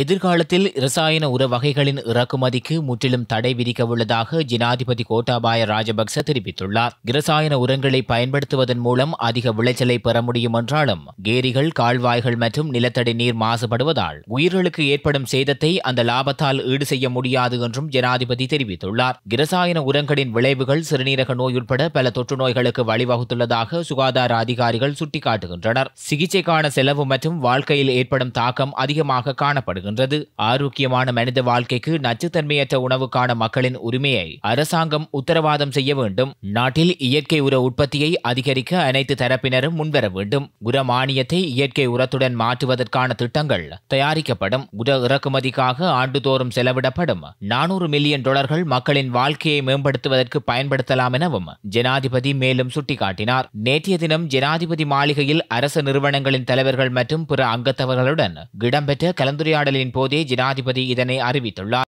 எதிர்காலத்தில் இரசாயன உர வகைகளின் இறக்குமதிக்கு முற்றிலும் தடை விதிக்க உள்ளதாக ஜனாதிபதி கோட்டாபாய ராஜபக்ச தெரிவித்துள்ளார் இரசாயன உரங்களை பயன்படுத்துவதன் மூலம் அதிக விளைச்சலை பெற முடியும் என்றாலும் கேரிகள் கால்வாய்கள் மற்றும் நிலத்தடி நீர் மாசுபடுவதால் உயிர்களுக்கு ஏற்படும் சேதத்தை அந்த லாபத்தால் ஈடு செய்ய முடியாது என்றும் ஜனாதிபதி தெரிவித்துள்ளார் இரசாயன உரங்களின் விளைவுகள் சிறுநீரக நோய் உட்பட பல தொற்று நோய்களுக்கு வழிவகுத்துள்ளதாக சுகாதார அதிகாரிகள் சுட்டிக்காட்டுகின்றனர் சிகிச்சைக்கான செலவு மற்றும் வாழ்க்கையில் ஏற்படும் தாக்கம் அதிகமாக காணப்படும் காணப்படுகின்றது ஆரோக்கியமான மனித வாழ்க்கைக்கு நச்சுத்தன்மையற்ற உணவுக்கான மக்களின் உரிமையை அரசாங்கம் உத்தரவாதம் செய்ய வேண்டும் நாட்டில் இயற்கை உர உற்பத்தியை அதிகரிக்க அனைத்து தரப்பினரும் முன்வர வேண்டும் உர மானியத்தை இயற்கை உரத்துடன் மாற்றுவதற்கான திட்டங்கள் தயாரிக்கப்படும் உர இறக்குமதிக்காக ஆண்டுதோறும் செலவிடப்படும் நானூறு மில்லியன் டாலர்கள் மக்களின் வாழ்க்கையை மேம்படுத்துவதற்கு பயன்படுத்தலாம் எனவும் ஜனாதிபதி மேலும் சுட்டிக்காட்டினார் நேற்றைய தினம் ஜனாதிபதி மாளிகையில் அரசு நிறுவனங்களின் தலைவர்கள் மற்றும் பிற அங்கத்தவர்களுடன் இடம்பெற்ற கலந்துரையாடல் உரையாடலின் போதே ஜனாதிபதி இதனை அறிவித்துள்ளார்